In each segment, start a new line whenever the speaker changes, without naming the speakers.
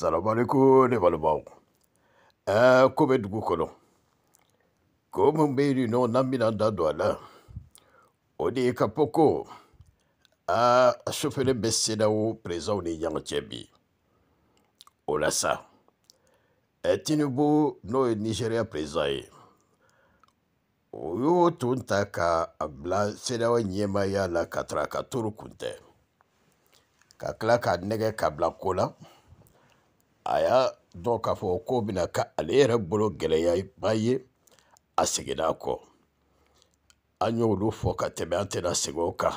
salamualeykum ne balimaw ɛɛ ko bɛ dugu kɔnɔ ko min bɛ yen nɔ n'an bɛna da don a la o de ye ka fɔ ko aa a sofɛrɛn bɛ sedawo perezanw ni ɲɔgɔn cɛ bi o la sa ɛ tinubu n'o ye nizeriya perezan ye o y'o tun ta ka a bila sedawo ɲɛmaaya la ka taga ka toro kun tɛ ka tila k'a nɛgɛ ka bila ko la. a y'a dɔn k'a fɔ ko bɛna kɛ ale yɛrɛ bolo gɛlɛyaba ye a seginna kɔ an y'olu fɔ ka tɛmɛ an tɛna segin o kan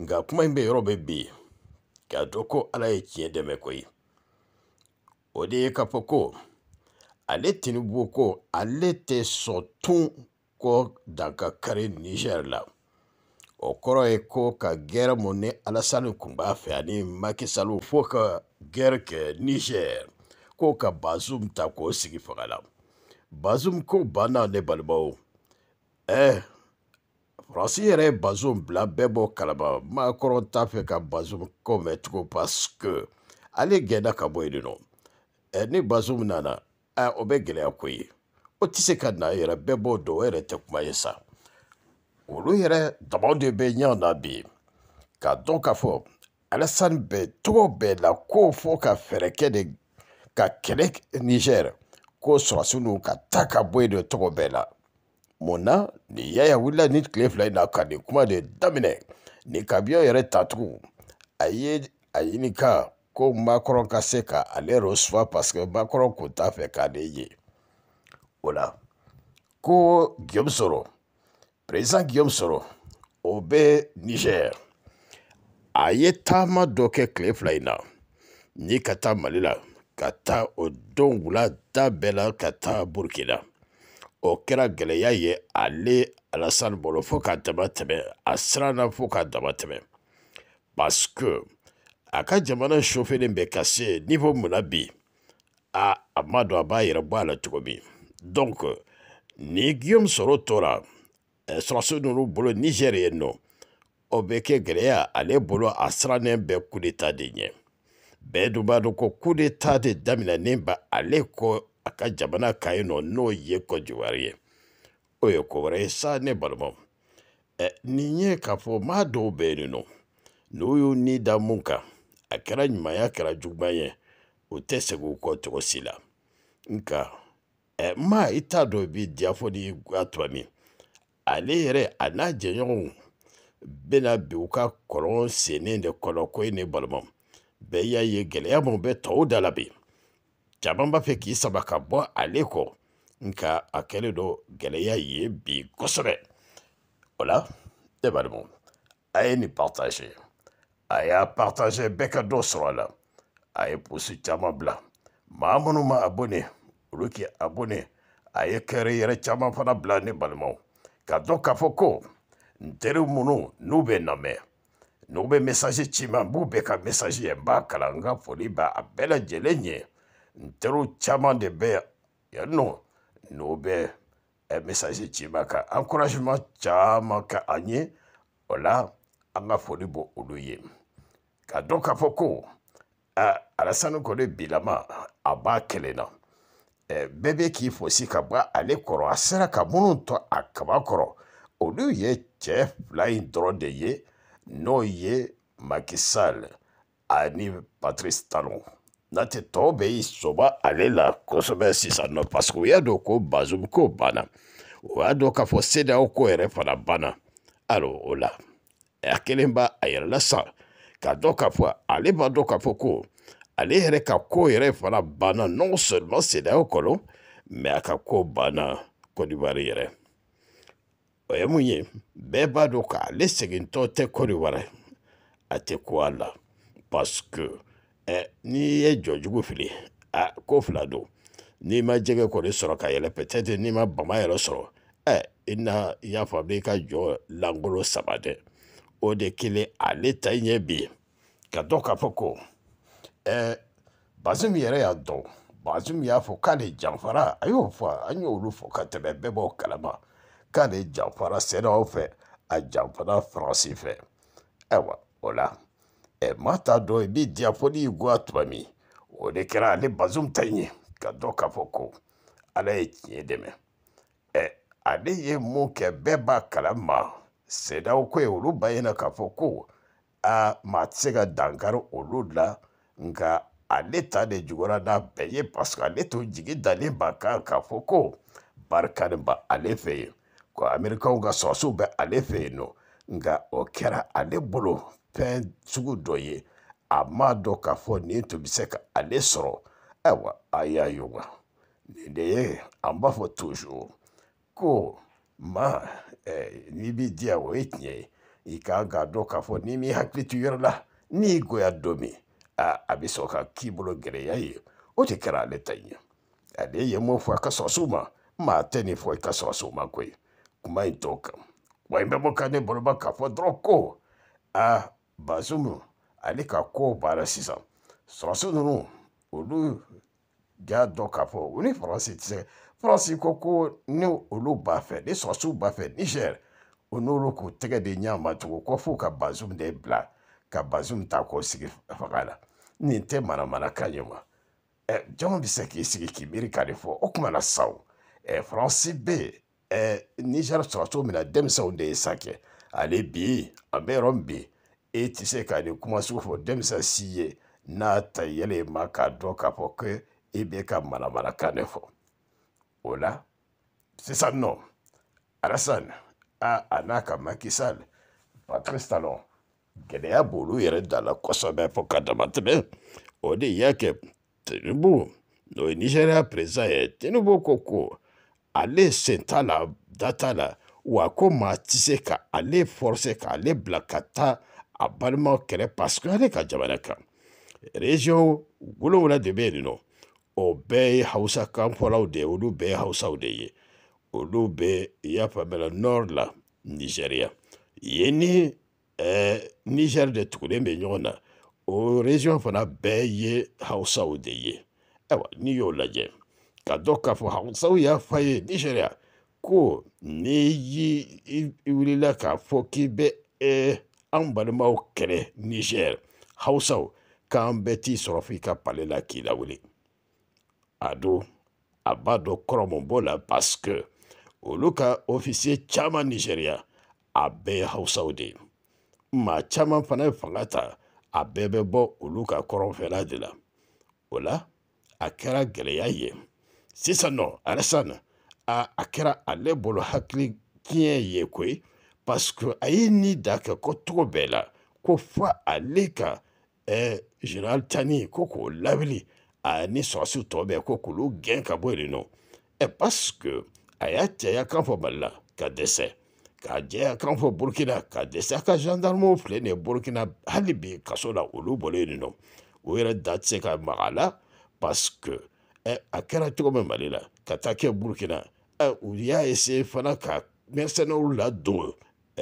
nka kuma in bɛ yɔrɔ bɛ bi k'a dɔn ko ala ye tiɲɛ dɛmɛ koyi o de ye k'a fɔ ko ale tinubu ko ale tɛ sɔn tun kɔ dankakari nizɛri la o kɔrɔ ye ko ka gɛrɛ mun ni alasani tun b'a fɛ ani makisaliw fo ka gɛrɛ kɛ niger k'o ka bazum ta k'o sigi fanga la bazum ko banna ne balimaw ɛɛ eh, faransi yɛrɛ ye bazum bila bɛɛ b'o kalama maakɔrɔ t'a fɛ ka bazum ko mɛn tugun parce que ale gɛnna ka bɔ yen nɔ ɛ eh, ni bazum nana ɛ eh, o bɛ gɛlɛya ko ye o tɛ se ka na yɛrɛ bɛɛ b'o dɔn o yɛrɛ tɛ kuma ye sa olu yɛrɛ damaw de bɛ ɲɛ na bi k'a dɔn ka fɔ alasani bɛ cogo bɛɛ la ko fɔ ka fɛɛrɛ kɛ de ka kɛlɛ nigɛri ko sɔrɔsiw n'u ka taa ka bɔ yen de cogo bɛɛ la mun na nin yaya wulila ni tile fila in na ka nin kuma de daminɛ nin kabiya yɛrɛ tacogo a ye a ɲini ka ko makɔrɔn ka se ka ale yɛrɛ sufa paseke makɔrɔn kun t'a fɛ k'ale ye o la ko guillaume soro président guillaume soro o bɛ nigɛri a ye taama dɔ kɛ tile fila in na ni ka taa mali la ka taa o don wula da bɛɛ la ka taa burukina o kɛra gɛlɛya ye ale alasani bolo fo k'a dama tɛmɛ a siranna fo k'a dama tɛmɛ parce que a ka jamana sofelen bɛ ka se nifɔ mun na bi a a ma dɔn a b'a yɛrɛ bɔ a la cogo min donc ni guillaume soro tora eh, sɔrɔsi ninnu bolo nizɛri yen nɔ o bɛ kɛ gɛlɛya ale bolo a sirannen bɛ kudeta de ɲɛ bɛɛ dun b'a dɔn ko kudeta de daminɛnen ba ale kɔ a ka jamana kan yen nɔ n'o ye kɔdiwari ye o ye ko wɛrɛ ye sa ne balimaw ɛ nin ye k'a fɔ maa dɔw bɛ yen nɔ n'u y'u ni da mun kan a kɛra ɲumanya kɛra juguman ye u tɛ segin u kɔ cogo si la nka ɛ maa i t'a dɔn i b'i diya fɔ n'i y'i tuma min ale yɛrɛ a n'a jɛɲɔgɔnw Bena bi u ka kɔlɔn sennen de ne balimaw bɛɛ y'a ye gɛlɛya min bɛ tɔw da la bi caman b'a fɛ k'i ka nka a kɛlen don ye bi kosɛbɛ o la ne balimaw a ye nin partage a y'a partage bɛɛ ka dɔ sɔrɔ a a ma abonné olu k'i abonné a ye kɛri yɛrɛ caman fana bila ne balimaw 出るものを述べなめ。延べ message chima bubeka message yemba kalanga foliba abela jelenye ntero chama de be yano nobe e message chima ka encouragement chama ka anye ola anga folibo oluye ka doka foko a alasanu kore bilama aba kelena e bebe ki fosi ka ba ale koro asera ka mununto akaba koro olu ye cɛ fila in dɔrɔn de ye n'o ye makisal ani patrisi talon natɛ tɔw bɛ i soba ale la kosɛbɛ sisan nɔ parseke u y'a dɔn ko bazum ko banna o y'a dɔn k'a fɔ sedaw ko yɛrɛ fana banna alo o la a kelen b'a a yɛrɛ la san k'a dɔn k'a fɔ ale b'a dɔn k'a fɔ ko ale yɛrɛ ka ko yɛrɛ fana banna non seulement sedaw kɔnɔ mɛ a ka ko banna kɔdiwari yɛrɛ o ye mun ye bɛɛ b'a dɔn k'ale segintɔ tɛ kɔdiwara a tɛ ku a la parce que ɛ n'i ye jɔjugu fili a ko fila don n'i ma jɛgɛ kɔni sɔrɔ ka yɛlɛ peut-être n'i ma bama yɛrɛ sɔrɔ ɛ e, i na i y'a fɔ a b'i ka jɔ lankolon saba dɛ o de kelen ale ta ɲɛ bi ka dɔn k'a fɔ ko ɛ e, bazi min yɛrɛ y'a dɔn bazi min y'a fɔ k'ale janfara a y'o fɔ an y'olu fɔ ka tɛmɛ bɛɛ b'o kalama k'a de janfara sɛnɛw fɛ a janfara faransi fɛ ayiwa o la ɛ e maa t'a dɔn i e b'i diya fo n'i guwa tuma min o de kɛra ale bazum ta e in ye ka dɔn k'a fɔ ko ala ye tiɲɛ dɛmɛ ɛ ale ye mun kɛ bɛɛ b'a kalama sɛdaw ko ye olu bayyana k'a fɔ ko aa maa tɛ se ka dankari olu la nka ale ta de jugura n'a bɛɛ ye paseke ale tun jigi dalen b'a kan k'a fɔ ko barika nin ba ale fɛ yen ko amerika ka sɔrɔsiw bɛ ale fɛ yen nɔ nka o kɛra ale bolo fɛn sugu dɔ ye a ma dɔn k'a fɔ nin tun bɛ se ka ale sɔrɔ ayiwa a y'a yoga nin de ye an b'a fɔ tozuru ko ma ɛ e, n'i b'i diya o ye tiɲɛ ye i kan k'a dɔn k'a fɔ n'i m'i hakili to yɔrɔ la n'i goya don min a, a bɛ sɔrɔ ka k'i bolo gɛlɛya ye o de kɛra ale ta ye ale ye mun fɔ a ka sɔrɔsiw ma maa tɛ nin fɔ i ka sɔrɔsiw ma koyi kuma yi toka wa imbe boka ne boloba k'a fɔ dɔrɔn ko a bazumu ale ka kow banna sisan sɔrɔsi ninnu olu y'a dɔn k'a fɔ u ni faransi tɛ se faransi ko ko ni olu b'a fɛ ni sɔrɔsiw b'a fɛ nizɛri u n'olu k'u tɛgɛ de ɲa ma tugun ko f'u ka bazumu de bila ka bazumu ta k'o sigi fanga la nin tɛ manamanakan ye wa ɛ eh, jɔn bɛ se k'i sigi k'i miiri ka nin fɔ o tuma na sa o ɛ eh, faransi bɛ yen Eh, nizɛri sɔrɔ cogo min na denmisɛnw de ye sa kɛ ale bi an bɛ yɔrɔ min bi e tɛ se ka nin kuma sugu fɔ denmisɛn si ye n'a ta yɛlɛ ma k'a dɔn k'a fɔ ko e bɛ ka manamanakan de fɔ o la sisan nɔ alasan a a n'a ka makisal patrice talon gɛlɛya b'olu yɛrɛ da la kosɛbɛ fo ka damatɛmɛ o de y'a kɛ tinubu n'o ye nizeriya perezan ye tinubu ko ko ale sen t'a la da t'a la wa a ko maa ti se ka ale forse k'ale bila ka taa a balimaw kɛlɛ paseke ale ka jamana kan reziyɔn wolonwula de bɛ yen nɔ o bɛɛ ye hausa kan fɔlaw de ye olu bɛɛ ye hausaw de ye olu bɛ i y'a faamuyala nɔri la nizeriya yen ni ɛɛ nizɛri de tugulen bɛ ɲɔgɔn na o reziyɔn fana bɛɛ ye hausaw de ye ayiwa n'i y'o lajɛ ka dɔn k'a fɔ hawusaw y'a fa ye nizeriya ko ni i wulila k'a fɔ k'i bɛ eh, an balimaw kɛlɛ nizɛri hawusaw k'an bɛɛ t'i sɔrɔ f'i ka pale la k'i lawuli a don a b'a dɔn kɔrɔmɔ b'o la parce que olu ka ofisiye caman nizeriya a bɛɛ ye hawusaw de ye maa caman fana ye fanga ta a bɛɛ bɛ bɔ olu ka kɔrɔnfɛla de la o la a kɛra gɛlɛya ye sisan nɔ alasana a, a kɛra ale bolo hakili tiɲɛ ye koyi paske a ye ni da kɛ ko togo bɛɛ la ko fɔ ale ka eh, general tani ko k'o labili ani sɔrɔsiw tɔ bɛɛ ko k'olu gɛn ka bɔ yen nɔ ɛ eh, paske a y'a cɛya kan fɔ mali la ka dɛsɛ k'a jɛya kan fɔ burukina ka dɛsɛ a ka gendarmew filɛ nin ye burukina hali bi kaso la olu bɔlen yen nɔ o yɛrɛ da tɛ se ka maga a la paske Eh, a kɛra cogo min mali la ka taa kɛ burukina eh, u y'a ese fana ka mɛrsɛnɛw ladon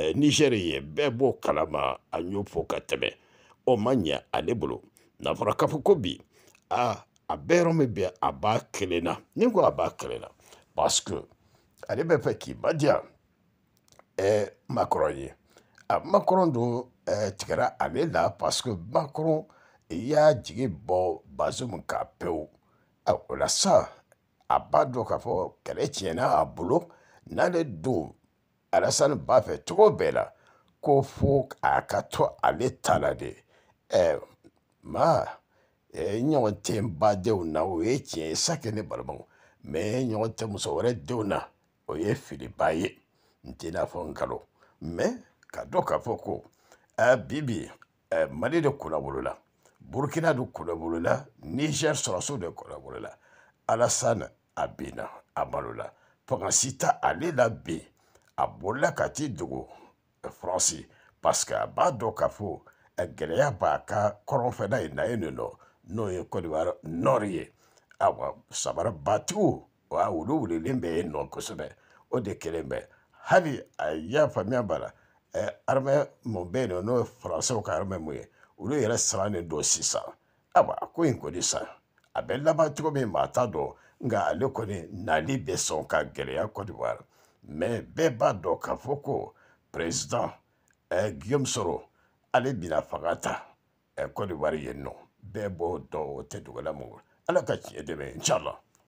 eh, nigɛri ye bɛɛ b'o kalama a y'o fɔ ka tɛmɛ o ma ɲɛ ale bolo n'a fɔra k'a fɔ ko bi a a bɛ yɔrɔ min bɛ a b'a kelen na ni ko a b'a kelen na parce que ale bɛ fɛ k'i badiya ɛɛ makɔrɔ ye a makɔrɔ don ɛɛ tigɛra ale la parce que makɔrɔ i y'a jigi bɔ bazo min kan pewu o la sisan a b'a dɔn k'a fɔ kɛlɛ tiɲɛna a bolo n'ale don alasani b'a fɛ cogo bɛɛ la ko fo a ka to ale ta la de ɛ ma ɲɔgɔn tɛ n badenw na o ye tiɲɛ ye sakɛ ne balimaw mɛ ɲɔgɔn tɛ muso wɛrɛ denw na o ye filiba ye n tɛ n'a fɔ nkalon mɛ ka dɔn k'a fɔ ko bibi mali de kunnawolola burkina dun kɔnɔbolola niger sɔrɔso dɔ kɔnɔbolola alasana a benna a malola fangansi ta ale la ben a bolila ka t'i dogo eh, faransi parce que a b'a dɔn k'a fɔ gɛlɛya b'a ka kɔrɔnfɛla ye na ye nin nɔ n'o ye kɔdiwari nɔri ye awa samarabatigiw wa olu wulilen bɛ yen nɔ kosɛbɛ o de kelen bɛ hali a eh, y'a faamuya b'a la ɛɛ eh, arimɛ mun bɛ yen nɔ n'o ye faransaw ka arimɛ mun ye olu yɛrɛ sirannen don sisan ayiwa ko in kɔni sa a bɛ laban cogo min maa t'a dɔn nka ale kɔni nali bɛ sɔn ka gɛlɛya kɔdiwari mɛ bɛɛ b'a dɔn k'a fɔ ko peresidan ɛ guillaume soro ale bɛna fanga ta ɛ kɔdiwari yen nɔ bɛɛ b'o dɔn o tɛ dogo la mɔgɔ ala ka tiɲɛ dɛmɛ inchallah